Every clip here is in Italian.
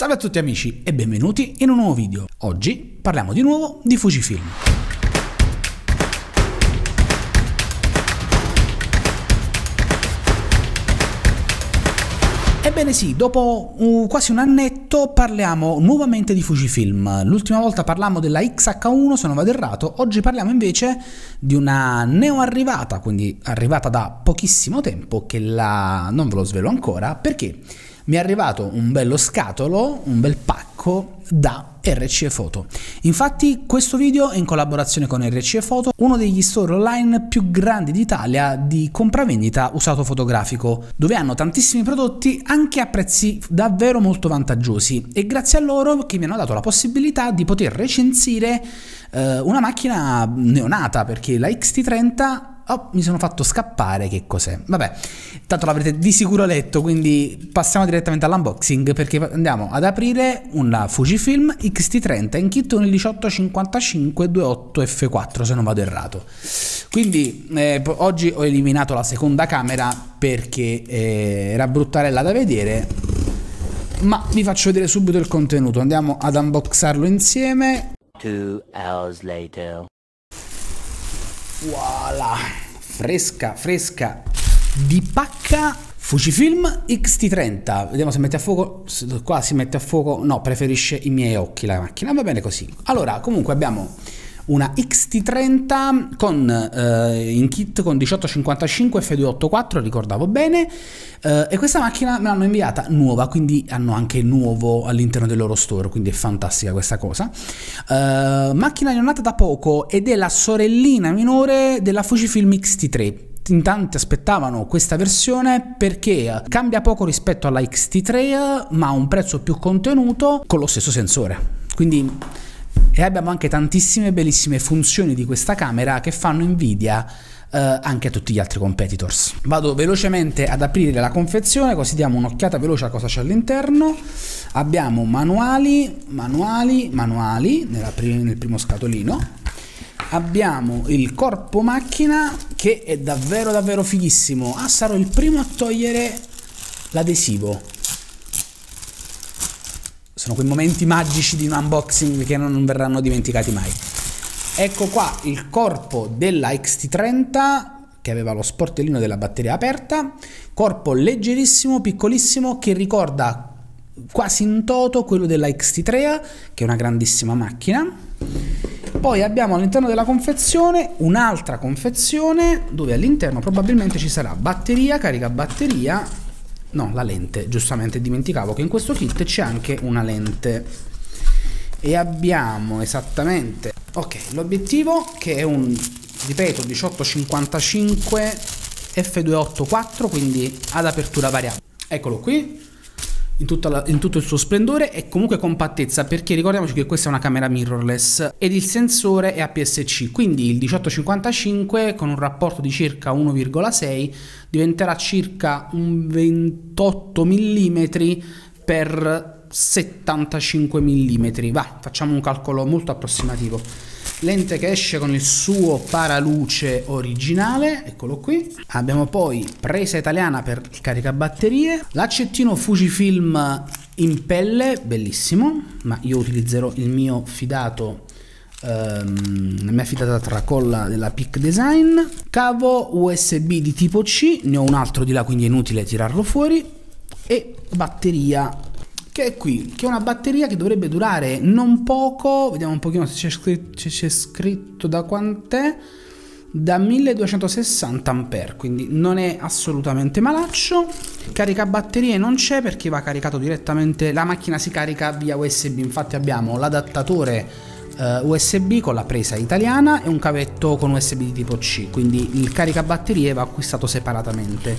Salve a tutti amici e benvenuti in un nuovo video. Oggi parliamo di nuovo di Fujifilm. Ebbene sì, dopo uh, quasi un annetto parliamo nuovamente di Fujifilm. L'ultima volta parlammo della XH1, se non vado errato, oggi parliamo invece di una neo arrivata, quindi arrivata da pochissimo tempo, che la... non ve lo svelo ancora, perché mi è arrivato un bello scatolo, un bel pacco da RCE Photo. Infatti questo video è in collaborazione con RCE Photo, uno degli store online più grandi d'Italia di compravendita usato fotografico, dove hanno tantissimi prodotti anche a prezzi davvero molto vantaggiosi e grazie a loro che mi hanno dato la possibilità di poter recensire eh, una macchina neonata perché la XT30 Oh, mi sono fatto scappare, che cos'è? Vabbè, tanto l'avrete di sicuro letto, quindi passiamo direttamente all'unboxing perché andiamo ad aprire una Fujifilm XT30 in kit con il 1855 28 F4 se non vado errato. Quindi eh, oggi ho eliminato la seconda camera perché eh, era bruttarella da vedere, ma vi faccio vedere subito il contenuto. Andiamo ad unboxarlo insieme. Two hours later. Voilà, fresca, fresca di pacca. Fujifilm XT30, vediamo se mette a fuoco, qua si mette a fuoco, no, preferisce i miei occhi la macchina, va bene così. Allora, comunque abbiamo una XT30 con, eh, in kit con 1855 F284, ricordavo bene, eh, e questa macchina me l'hanno inviata nuova, quindi hanno anche nuovo all'interno del loro store, quindi è fantastica questa cosa. Eh, macchina neonata da poco ed è la sorellina minore della Fujifilm XT3 in tanti aspettavano questa versione perché cambia poco rispetto alla XT3 ma ha un prezzo più contenuto con lo stesso sensore quindi e abbiamo anche tantissime bellissime funzioni di questa camera che fanno invidia Uh, anche a tutti gli altri competitors. Vado velocemente ad aprire la confezione così diamo un'occhiata veloce a cosa c'è all'interno. Abbiamo manuali, manuali, manuali prim nel primo scatolino. Abbiamo il corpo macchina che è davvero davvero fighissimo. Ah, sarò il primo a togliere l'adesivo sono quei momenti magici di un unboxing che non verranno dimenticati mai. Ecco qua il corpo della XT30 che aveva lo sportellino della batteria aperta, corpo leggerissimo, piccolissimo, che ricorda quasi in toto quello della XT3, che è una grandissima macchina. Poi abbiamo all'interno della confezione un'altra confezione dove all'interno probabilmente ci sarà batteria, carica batteria no la lente giustamente dimenticavo che in questo kit c'è anche una lente e abbiamo esattamente ok l'obiettivo che è un ripeto 1855 f284 quindi ad apertura variabile eccolo qui in, la, in, tutto il suo splendore e comunque compattezza perché ricordiamoci che questa è una camera mirrorless ed il sensore è APS-C quindi il 1855 con un rapporto di circa 1,6 diventerà circa un 28 mm per 75 mm va facciamo un calcolo molto approssimativo lente che esce con il suo paraluce originale, eccolo qui. Abbiamo poi presa italiana per il caricabatterie, l'accettino Fujifilm in pelle, bellissimo, ma io utilizzerò il mio fidato ehm, la mia fidata tracolla della Peak Design cavo USB di tipo C ne ho un altro di là quindi è inutile tirarlo fuori e batteria che è qui, che è una batteria che dovrebbe durare non poco, vediamo un pochino se c'è scritto, c'è scritto da quant'è, da 1260 ampere, quindi non è assolutamente malaccio. Carica batterie non c'è perché va caricato direttamente, la macchina si carica via USB, infatti abbiamo l'adattatore eh, USB con la presa italiana e un cavetto con USB di tipo C, quindi il caricabatterie va acquistato separatamente.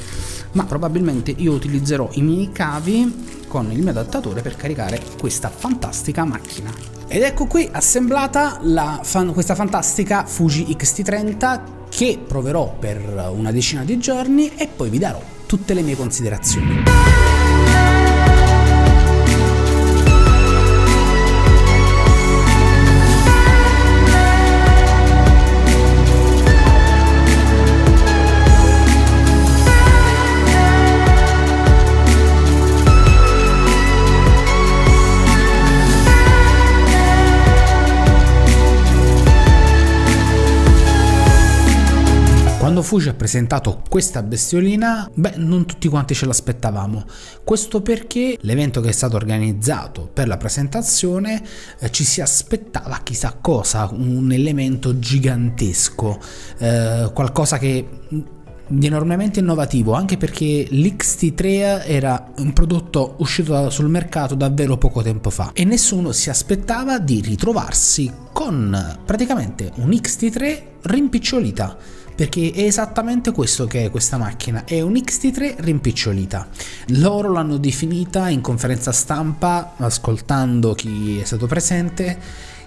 Ma probabilmente io utilizzerò i miei cavi con il mio adattatore per caricare questa fantastica macchina. Ed ecco qui assemblata fan questa fantastica Fuji XT30 che proverò per una decina di giorni e poi vi darò tutte le mie considerazioni. Fuji ha presentato questa bestiolina, beh, non tutti quanti ce l'aspettavamo. Questo perché l'evento che è stato organizzato per la presentazione eh, ci si aspettava chissà cosa, un elemento gigantesco, eh, qualcosa che di enormemente innovativo anche perché l'XT3 era un prodotto uscito sul mercato davvero poco tempo fa e nessuno si aspettava di ritrovarsi con praticamente un XT3 rimpicciolita perché è esattamente questo che è questa macchina, è un XT3 rimpicciolita. Loro l'hanno definita in conferenza stampa, ascoltando chi è stato presente,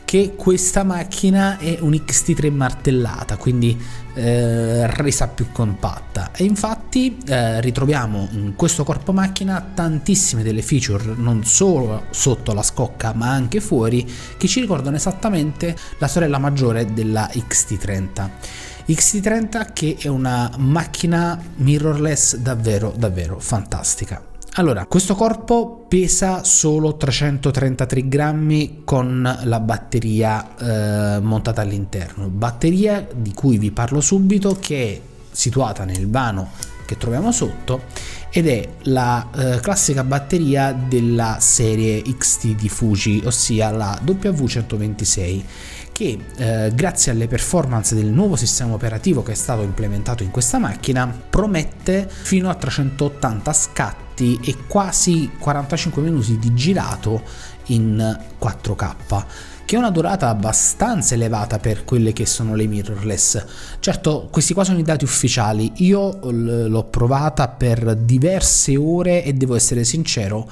che questa macchina è un XT3 martellata, quindi eh, resa più compatta. E infatti eh, ritroviamo in questo corpo macchina tantissime delle feature, non solo sotto la scocca ma anche fuori, che ci ricordano esattamente la sorella maggiore della XT30. XT30 che è una macchina mirrorless davvero davvero fantastica. Allora, questo corpo pesa solo 333 grammi con la batteria eh, montata all'interno, batteria di cui vi parlo subito che è situata nel vano che troviamo sotto ed è la eh, classica batteria della serie XT di Fuji, ossia la W126 che eh, grazie alle performance del nuovo sistema operativo che è stato implementato in questa macchina promette fino a 380 scatti e quasi 45 minuti di girato in 4K che è una durata abbastanza elevata per quelle che sono le mirrorless. Certo, questi qua sono i dati ufficiali, io l'ho provata per diverse ore e devo essere sincero,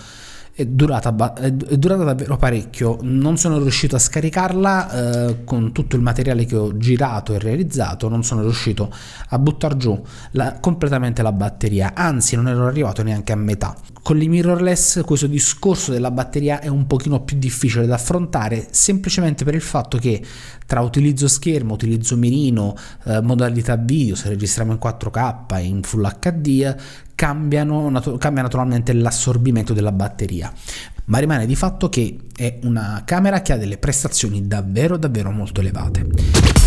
è durata, è durata, davvero parecchio, non sono riuscito a scaricarla eh, con tutto il materiale che ho girato e realizzato, non sono riuscito a buttare giù la, completamente la batteria, anzi non ero arrivato neanche a metà. Con le mirrorless questo discorso della batteria è un pochino più difficile da affrontare semplicemente per il fatto che tra utilizzo schermo, utilizzo mirino, eh, modalità video, se registriamo in 4K, in Full HD, cambiano, natu- cambia naturalmente l'assorbimento della batteria, ma rimane di fatto che è una camera che ha delle prestazioni davvero davvero molto elevate.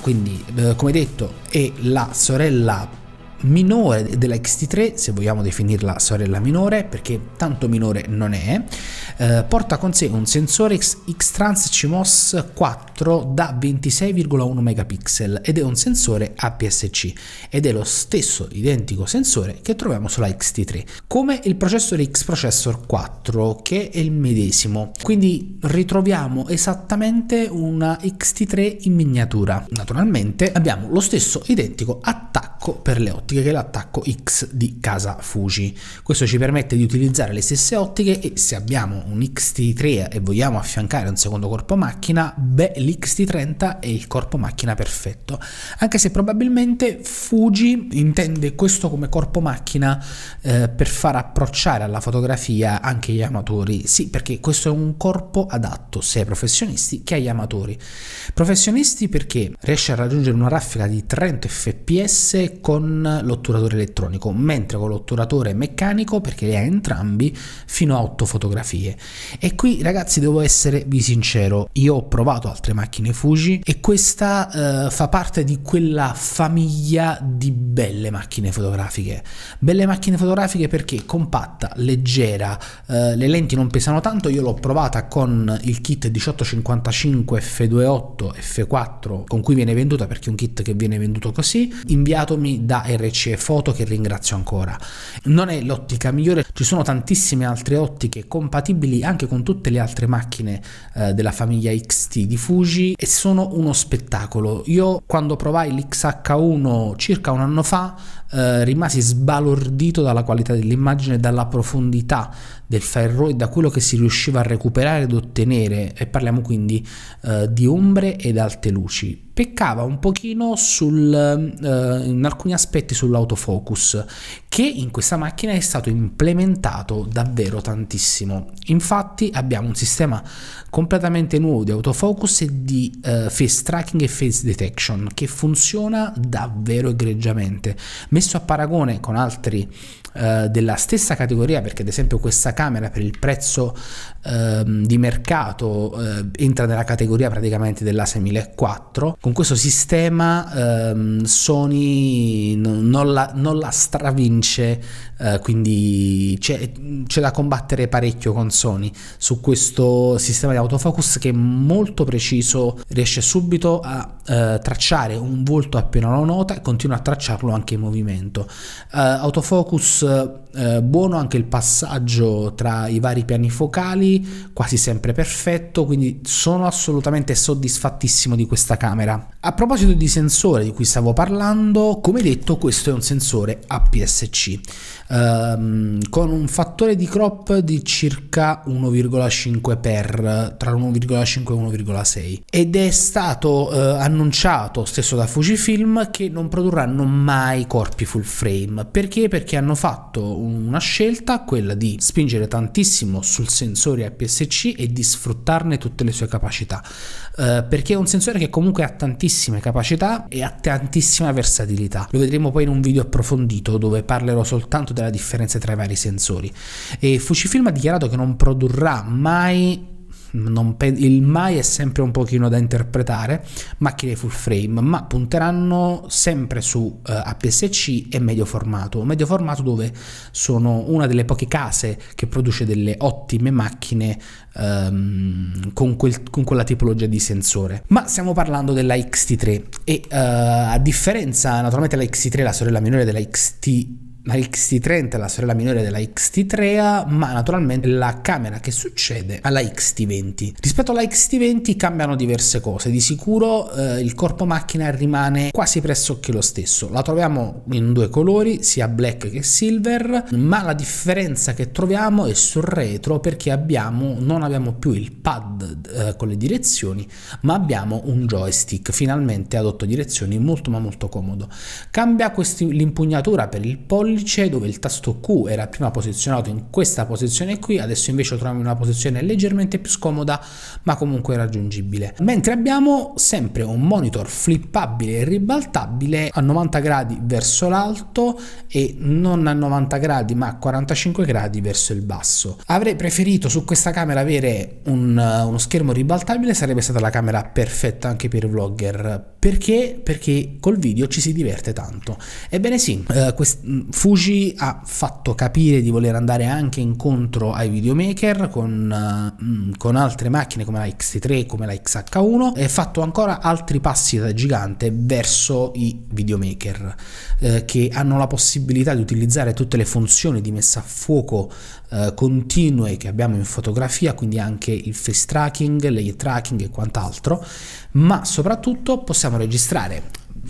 quindi eh, come detto è la sorella minore della X-T3, se vogliamo definirla sorella minore, perché tanto minore non è, eh, porta con sé un sensore X-Trans CMOS 4 da 26,1 megapixel ed è un sensore APS-C ed è lo stesso identico sensore che troviamo sulla X-T3, come il processore X-Processor 4 che è il medesimo. Quindi ritroviamo esattamente una X-T3 in miniatura. Naturalmente abbiamo lo stesso identico attacco per le ottiche ottiche che l'attacco X di casa Fuji. Questo ci permette di utilizzare le stesse ottiche e se abbiamo un XT3 e vogliamo affiancare un secondo corpo macchina, beh l'XT30 è il corpo macchina perfetto, anche se probabilmente Fuji intende questo come corpo macchina eh, per far approcciare alla fotografia anche gli amatori, sì perché questo è un corpo adatto sia ai professionisti che agli amatori. Professionisti perché riesce a raggiungere una raffica di 30 fps con l'otturatore elettronico, mentre con l'otturatore meccanico, perché ha entrambi, fino a 8 fotografie. E qui ragazzi devo essere esservi sincero, io ho provato altre macchine Fuji e questa eh, fa parte di quella famiglia di belle macchine fotografiche. Belle macchine fotografiche perché compatta, leggera, eh, le lenti non pesano tanto, io l'ho provata con il kit 1855 F28 F4 con cui viene venduta perché è un kit che viene venduto così, inviatomi da R RC e Foto che ringrazio ancora. Non è l'ottica migliore, ci sono tantissime altre ottiche compatibili anche con tutte le altre macchine eh, della famiglia XT di Fuji e sono uno spettacolo. Io quando provai l'XH1 circa un anno fa eh, rimasi sbalordito dalla qualità dell'immagine, dalla profondità del ferro e da quello che si riusciva a recuperare ed ottenere e parliamo quindi eh, di ombre ed alte luci. Peccava un pochino sul, eh, in alcuni aspetti sull'autofocus che in questa macchina è stato implementato davvero tantissimo. Infatti abbiamo un sistema completamente nuovo di autofocus e di eh, face tracking e face detection che funziona davvero egregiamente. Mi messo a paragone con altri eh, della stessa categoria, perché ad esempio questa camera per il prezzo eh, di mercato eh, entra nella categoria praticamente della 6004, con questo sistema ehm, Sony non la, non la stravince, eh, quindi c'è, c'è da combattere parecchio con Sony su questo sistema di autofocus che è molto preciso, riesce subito a eh, tracciare un volto appena lo nota e continua a tracciarlo anche in movimento. Eh, autofocus eh, eh, buono anche il passaggio tra i vari piani focali, quasi sempre perfetto, quindi sono assolutamente soddisfattissimo di questa camera. A proposito di sensore di cui stavo parlando, come detto questo è un sensore APS-C ehm, con un fattore di crop di circa 1,5 x tra 1,5 e 1,6 ed è stato eh, annunciato stesso da Fujifilm che non produrranno mai corpi full frame perché perché hanno fatto fatto una scelta, quella di spingere tantissimo sul sensore APS-C e di sfruttarne tutte le sue capacità, eh, perché è un sensore che comunque ha tantissime capacità e ha tantissima versatilità. Lo vedremo poi in un video approfondito dove parlerò soltanto della differenza tra i vari sensori. E Fujifilm ha dichiarato che non produrrà mai il mai è sempre un pochino da interpretare, macchine full frame, ma punteranno sempre su eh, APS-C e medio formato, medio formato dove sono una delle poche case che produce delle ottime macchine ehm, con, quel, con, quella tipologia di sensore. Ma stiamo parlando della XT3 e eh, a differenza naturalmente la XT3 è la sorella minore della XT la XT30 è la sorella minore della XT3, ma naturalmente la camera che succede alla XT20. Rispetto alla XT20 cambiano diverse cose, di sicuro eh, il corpo macchina rimane quasi pressoché lo stesso, la troviamo in due colori, sia black che silver, ma la differenza che troviamo è sul retro perché abbiamo, non abbiamo più il pad eh, con le direzioni, ma abbiamo un joystick finalmente ad otto direzioni, molto ma molto comodo. Cambia l'impugnatura per il pollice, Calice dove il tasto Q era prima posizionato in questa posizione qui, adesso invece lo troviamo in una posizione leggermente più scomoda ma comunque raggiungibile. Mentre abbiamo sempre un monitor flippabile e ribaltabile a 90 gradi verso l'alto e non a 90 gradi ma a 45 gradi verso il basso. Avrei preferito su questa camera avere un, eh, uno schermo ribaltabile, sarebbe stata la camera perfetta anche per vlogger. Perché? Perché col video ci si diverte tanto. Ebbene sì, eh, mm, Fuji ha fatto capire di voler andare anche incontro ai videomaker con, uh, con altre macchine come la X3, come la XH1 e ha fatto ancora altri passi da gigante verso i videomaker eh, che hanno la possibilità di utilizzare tutte le funzioni di messa a fuoco eh, continue che abbiamo in fotografia, quindi anche il face tracking, l'eye tracking e quant'altro, ma soprattutto possiamo registrare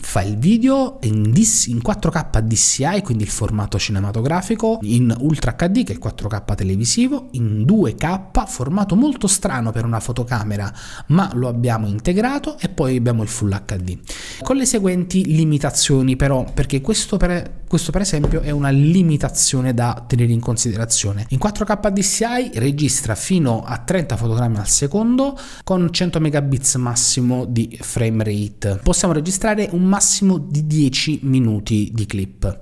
fa il video in, dis, in 4K DCI, quindi il formato cinematografico, in Ultra HD che è il 4K televisivo, in 2K, formato molto strano per una fotocamera, ma lo abbiamo integrato e poi abbiamo il Full HD. Con le seguenti limitazioni però, perché questo per, questo per esempio è una limitazione da tenere in considerazione. In 4K DCI registra fino a 30 fotogrammi al secondo con 100 megabits massimo di frame rate. Possiamo registrare un massimo di 10 minuti di clip.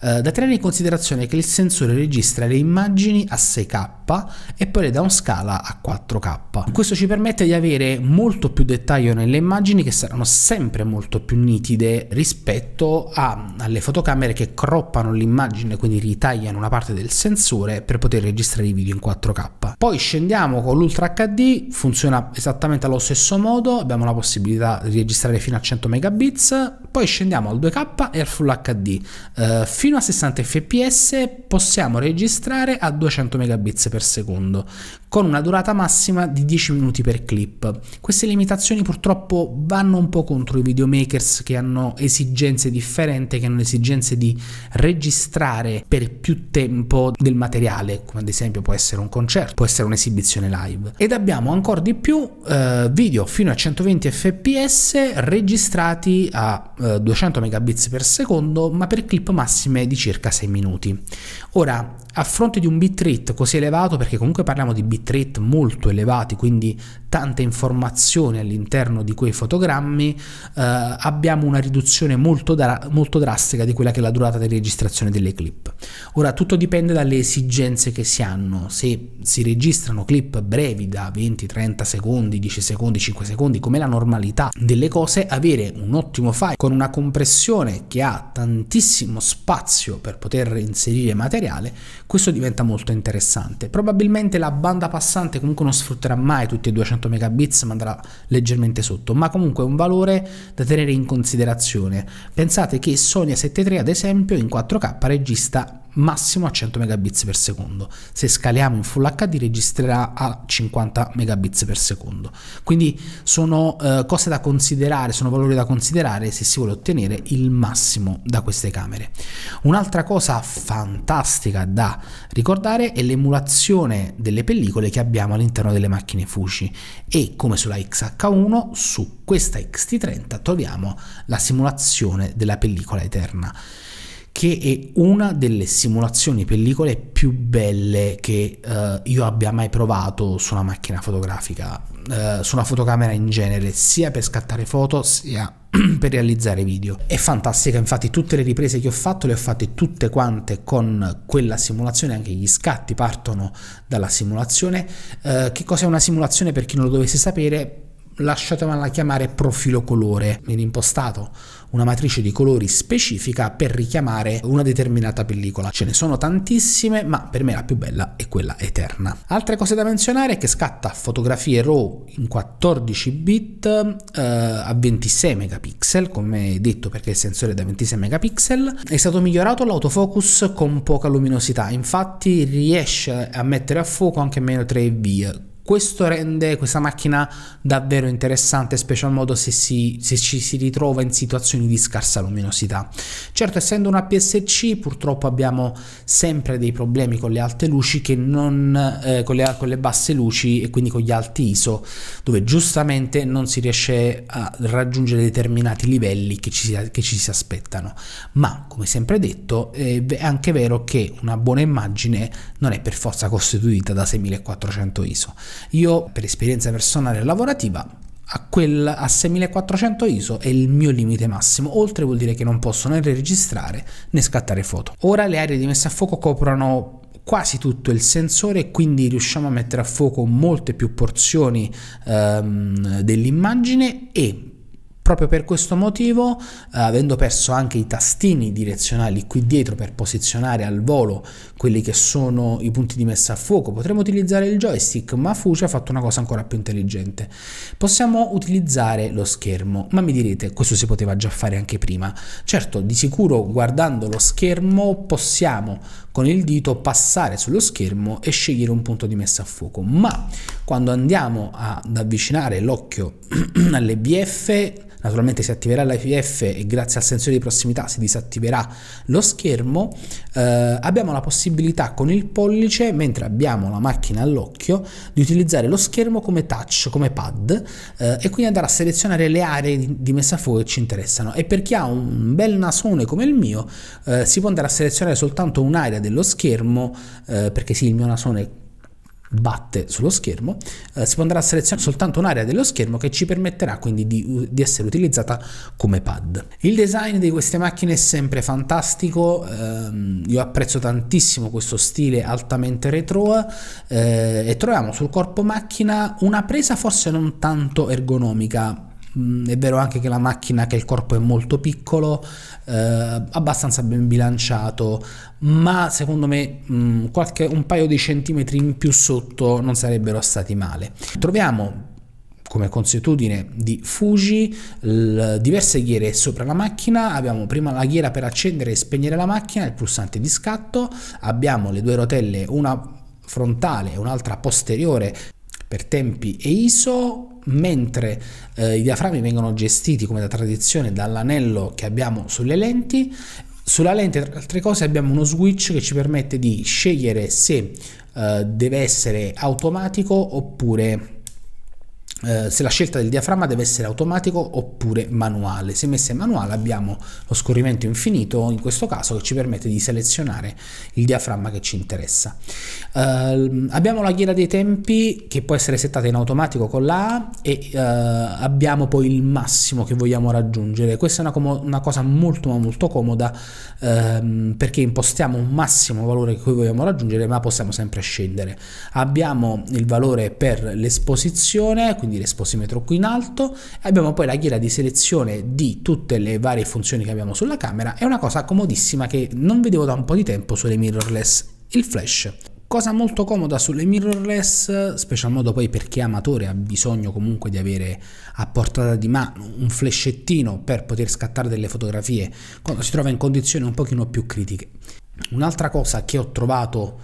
Eh, da tenere in considerazione che il sensore registra le immagini a 6K e poi le da un scala a 4K. Questo ci permette di avere molto più dettaglio nelle immagini che saranno sempre molto più nitide rispetto a, alle fotocamere che croppano l'immagine, quindi ritagliano una parte del sensore per poter registrare i video in 4K. Poi scendiamo con l'Ultra HD, funziona esattamente allo stesso modo, abbiamo la possibilità di registrare fino a 100 megabits, poi scendiamo al 2K e al Full HD. Eh, fino a 60 fps possiamo registrare a 200 megabits per secondo, con una durata massima di 10 minuti per clip. Queste limitazioni purtroppo vanno un po' contro i videomakers che hanno esigenze differenti, che hanno esigenze di registrare per più tempo del materiale, come ad esempio può essere un concerto, può essere un'esibizione live. Ed abbiamo ancora di più eh, video fino a 120 fps registrati a 200 eh, megabits per secondo, ma per clip massime di circa 6 minuti. Ora, a fronte di un bitrate così elevato, perché comunque parliamo di bitrate molto elevati, quindi tante informazioni all'interno di quei fotogrammi, eh, abbiamo una riduzione molto, da, molto drastica di quella che è la durata di registrazione delle clip. Ora tutto dipende dalle esigenze che si hanno, se si registrano clip brevi da 20-30 secondi, 10 secondi, 5 secondi, come la normalità delle cose, avere un ottimo file con una compressione che ha tantissimo spazio per poter inserire materiale, questo diventa molto interessante. Probabilmente la banda passante comunque non sfrutterà mai tutti e 200 megabits, ma andrà leggermente sotto, ma comunque è un valore da tenere in considerazione. Pensate che Sony A7 III ad esempio in 4K regista massimo a 100 megabits per secondo. Se scaliamo in Full HD registrerà a 50 megabits per secondo. Quindi sono eh, cose da considerare, sono valori da considerare se si vuole ottenere il massimo da queste camere. Un'altra cosa fantastica da ricordare è l'emulazione delle pellicole che abbiamo all'interno delle macchine Fuji e come sulla XH1 su questa XT30 troviamo la simulazione della pellicola eterna che è una delle simulazioni pellicole più belle che uh, io abbia mai provato su una macchina fotografica, uh, su una fotocamera in genere, sia per scattare foto sia per realizzare video. È fantastica, infatti tutte le riprese che ho fatto le ho fatte tutte quante con quella simulazione, anche gli scatti partono dalla simulazione. Uh, che cos'è una simulazione per chi non lo dovesse sapere? lasciatemela chiamare profilo colore, viene impostato una matrice di colori specifica per richiamare una determinata pellicola. Ce ne sono tantissime, ma per me la più bella è quella eterna. Altre cose da menzionare è che scatta fotografie RAW in 14 bit eh, a 26 megapixel, come detto perché il sensore è da 26 megapixel, è stato migliorato l'autofocus con poca luminosità, infatti riesce a mettere a fuoco anche meno 3 vie questo rende questa macchina davvero interessante, special modo se, si, se ci si ritrova in situazioni di scarsa luminosità. Certo, essendo una PSC, purtroppo abbiamo sempre dei problemi con le alte luci che non eh, con, le, con le basse luci e quindi con gli alti ISO, dove giustamente non si riesce a raggiungere determinati livelli che ci, che ci si aspettano. Ma come sempre detto, eh, è anche vero che una buona immagine non è per forza costituita da 6400 ISO. Io per esperienza personale e lavorativa a, quel, a 6400 ISO è il mio limite massimo, oltre vuol dire che non posso né registrare né scattare foto. Ora le aree di messa a fuoco coprono quasi tutto il sensore quindi riusciamo a mettere a fuoco molte più porzioni ehm, dell'immagine e Proprio per questo motivo, eh, avendo perso anche i tastini direzionali qui dietro per posizionare al volo quelli che sono i punti di messa a fuoco, potremmo utilizzare il joystick, ma Fuji ha fatto una cosa ancora più intelligente. Possiamo utilizzare lo schermo, ma mi direte, questo si poteva già fare anche prima. Certo, di sicuro guardando lo schermo possiamo con il dito passare sullo schermo e scegliere un punto di messa a fuoco, ma quando andiamo ad avvicinare l'occhio alle BF naturalmente si attiverà l'IPF e grazie al sensore di prossimità si disattiverà lo schermo, eh, abbiamo la possibilità con il pollice, mentre abbiamo la macchina all'occhio, di utilizzare lo schermo come touch, come pad eh, e quindi andare a selezionare le aree di, messa a fuoco che ci interessano. E per chi ha un bel nasone come il mio, eh, si può andare a selezionare soltanto un'area dello schermo, eh, perché sì, il mio nasone batte sullo schermo, eh, si può andare a selezionare soltanto un'area dello schermo che ci permetterà quindi di, di, essere utilizzata come pad. Il design di queste macchine è sempre fantastico, ehm, io apprezzo tantissimo questo stile altamente retro eh, e troviamo sul corpo macchina una presa forse non tanto ergonomica Mm, è vero anche che la macchina, che il corpo è molto piccolo, eh, abbastanza ben bilanciato, ma secondo me mh, mm, qualche, un paio di centimetri in più sotto non sarebbero stati male. Troviamo come consuetudine di Fuji diverse ghiere sopra la macchina abbiamo prima la ghiera per accendere e spegnere la macchina il pulsante di scatto abbiamo le due rotelle una frontale e un'altra posteriore per tempi e ISO, mentre eh, i diaframmi vengono gestiti come da tradizione dall'anello che abbiamo sulle lenti. Sulla lente, tra altre cose, abbiamo uno switch che ci permette di scegliere se eh, deve essere automatico oppure eh, se la scelta del diaframma deve essere automatico oppure manuale. Se messa in manuale abbiamo lo scorrimento infinito, in questo caso che ci permette di selezionare il diaframma che ci interessa. Eh, abbiamo la ghiera dei tempi che può essere settata in automatico con la A e eh, abbiamo poi il massimo che vogliamo raggiungere. Questa è una, una cosa molto ma molto comoda ehm, perché impostiamo un massimo valore che vogliamo raggiungere ma possiamo sempre scendere. Abbiamo il valore per l'esposizione, quindi quindi l'esposimetro qui in alto, e abbiamo poi la ghiera di selezione di tutte le varie funzioni che abbiamo sulla camera, è una cosa comodissima che non vedevo da un po' di tempo sulle mirrorless, il flash. Cosa molto comoda sulle mirrorless, special modo poi per chi è amatore ha bisogno comunque di avere a portata di mano un flescettino per poter scattare delle fotografie quando si trova in condizioni un pochino più critiche. Un'altra cosa che ho trovato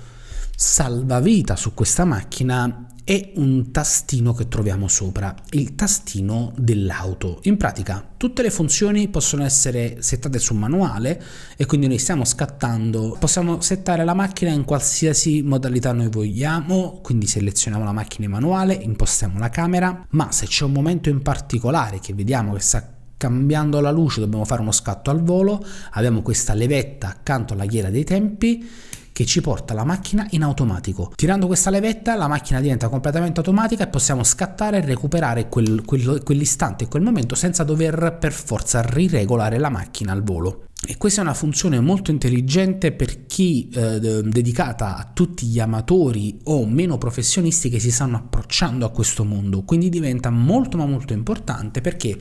salvavita su questa macchina è un tastino che troviamo sopra, il tastino dell'auto. In pratica tutte le funzioni possono essere settate su manuale e quindi noi stiamo scattando, possiamo settare la macchina in qualsiasi modalità noi vogliamo, quindi selezioniamo la macchina in manuale, impostiamo la camera, ma se c'è un momento in particolare che vediamo che sta cambiando la luce dobbiamo fare uno scatto al volo, abbiamo questa levetta accanto alla ghiera dei tempi che ci porta la macchina in automatico. Tirando questa levetta la macchina diventa completamente automatica e possiamo scattare e recuperare quel, quel, quell'istante e quel momento senza dover per forza riregolare la macchina al volo. E questa è una funzione molto intelligente per chi eh, dedicata a tutti gli amatori o meno professionisti che si stanno approcciando a questo mondo, quindi diventa molto ma molto importante perché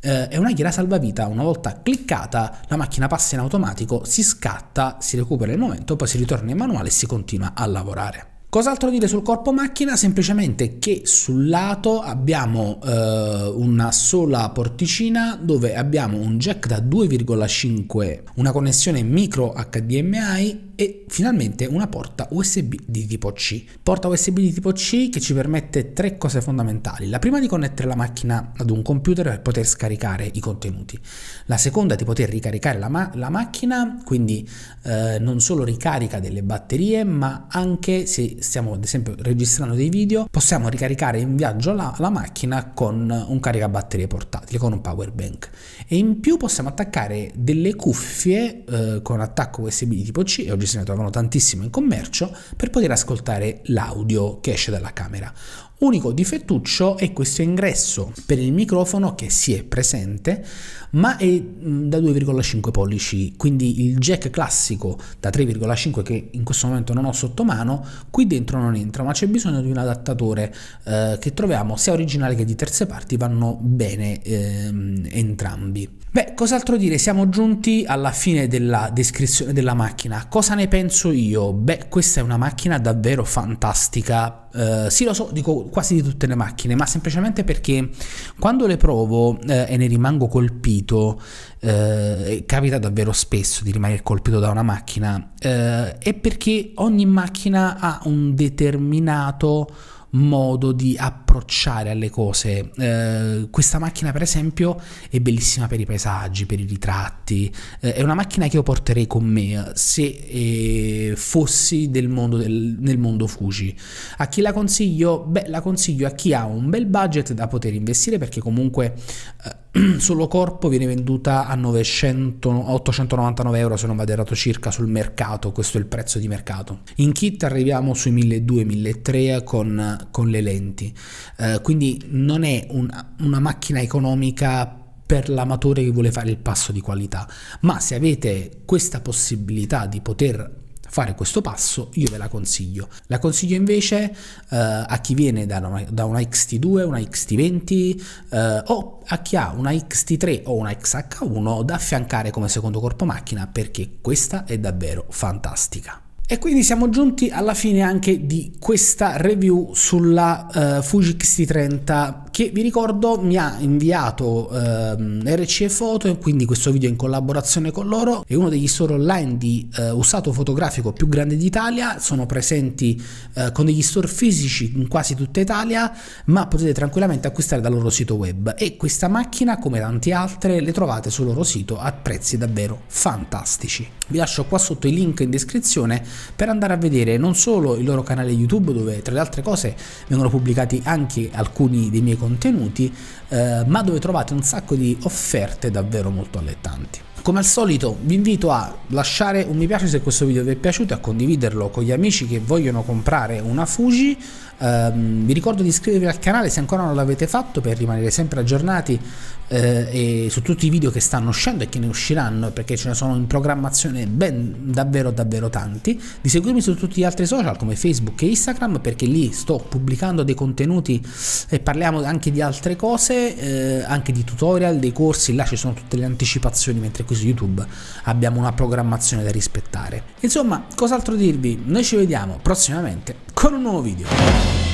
eh, è una ghiera salvavita, una volta cliccata la macchina passa in automatico, si scatta, si recupera il momento, poi si ritorna in manuale e si continua a lavorare. Cos'altro dire sul corpo macchina? Semplicemente che sul lato abbiamo eh, una sola porticina dove abbiamo un jack da 2,5, una connessione micro HDMI e finalmente una porta USB di tipo C. Porta USB di tipo C che ci permette tre cose fondamentali. La prima di connettere la macchina ad un computer per poter scaricare i contenuti. La seconda di poter ricaricare la, ma- la macchina, quindi eh, non solo ricarica delle batterie, ma anche se stiamo ad esempio registrando dei video, possiamo ricaricare in viaggio la, la macchina con un caricabatterie portatile, con un power bank. E in più possiamo attaccare delle cuffie eh, con attacco USB di tipo C e oggi se ne trovano tantissimo in commercio, per poter ascoltare l'audio che esce dalla camera. Unico difettuccio è questo ingresso per il microfono che si è presente, ma è mm, da 2,5 pollici, quindi il jack classico da 3,5 che in questo momento non ho sotto mano, qui dentro non entra, ma c'è bisogno di un adattatore eh, che troviamo sia originale che di terze parti, vanno bene ehm, entrambi. Beh, cos'altro dire? Siamo giunti alla fine della descrizione della macchina. Cosa ne penso io? Beh, questa è una macchina davvero fantastica Uh, sì, lo so, dico quasi di tutte le macchine, ma semplicemente perché quando le provo uh, e ne rimango colpito, uh, capita davvero spesso di rimanere colpito da una macchina, è perché ogni macchina ha un determinato modo di approcciare alle cose. Eh, questa macchina, per esempio, è bellissima per i paesaggi, per i ritratti. Eh, è una macchina che io porterei con me eh, se eh, fossi del mondo del, nel mondo Fuji. A chi la consiglio? Beh, la consiglio a chi ha un bel budget da poter investire perché comunque eh, solo corpo viene venduta a 900, 899 euro se non vado errato circa sul mercato questo è il prezzo di mercato in kit arriviamo sui 1200-1300 con con le lenti. Eh, quindi non è un, una macchina economica per l'amatore che vuole fare il passo di qualità, ma se avete questa possibilità di poter fare questo passo io ve la consiglio la consiglio invece eh, a chi viene da una, da una XT2 una XT20 eh, o a chi ha una XT3 o una XH1 da affiancare come secondo corpo macchina perché questa è davvero fantastica e quindi siamo giunti alla fine anche di questa review sulla uh, Fuji XT30 che vi ricordo mi ha inviato ehm, RC Foto, quindi questo video in collaborazione con loro, è uno degli store online di eh, usato fotografico più grande d'Italia, sono presenti eh, con degli store fisici in quasi tutta Italia, ma potete tranquillamente acquistare dal loro sito web e questa macchina come tante altre le trovate sul loro sito a prezzi davvero fantastici. Vi lascio qua sotto i link in descrizione per andare a vedere non solo il loro canale YouTube dove tra le altre cose vengono pubblicati anche alcuni dei miei contenuti contenuti, eh, ma dove trovate un sacco di offerte davvero molto allettanti. Come al solito vi invito a lasciare un mi piace se questo video vi è piaciuto, e a condividerlo con gli amici che vogliono comprare una Fuji Um, vi ricordo di iscrivervi al canale se ancora non l'avete fatto per rimanere sempre aggiornati eh, su tutti i video che stanno uscendo e che ne usciranno perché ce ne sono in programmazione ben davvero davvero tanti. Di seguirmi su tutti gli altri social come Facebook e Instagram perché lì sto pubblicando dei contenuti e parliamo anche di altre cose, eh, anche di tutorial, dei corsi, là ci sono tutte le anticipazioni mentre qui su YouTube abbiamo una programmazione da rispettare. Insomma, cos'altro dirvi? Noi ci vediamo prossimamente con un nuovo video.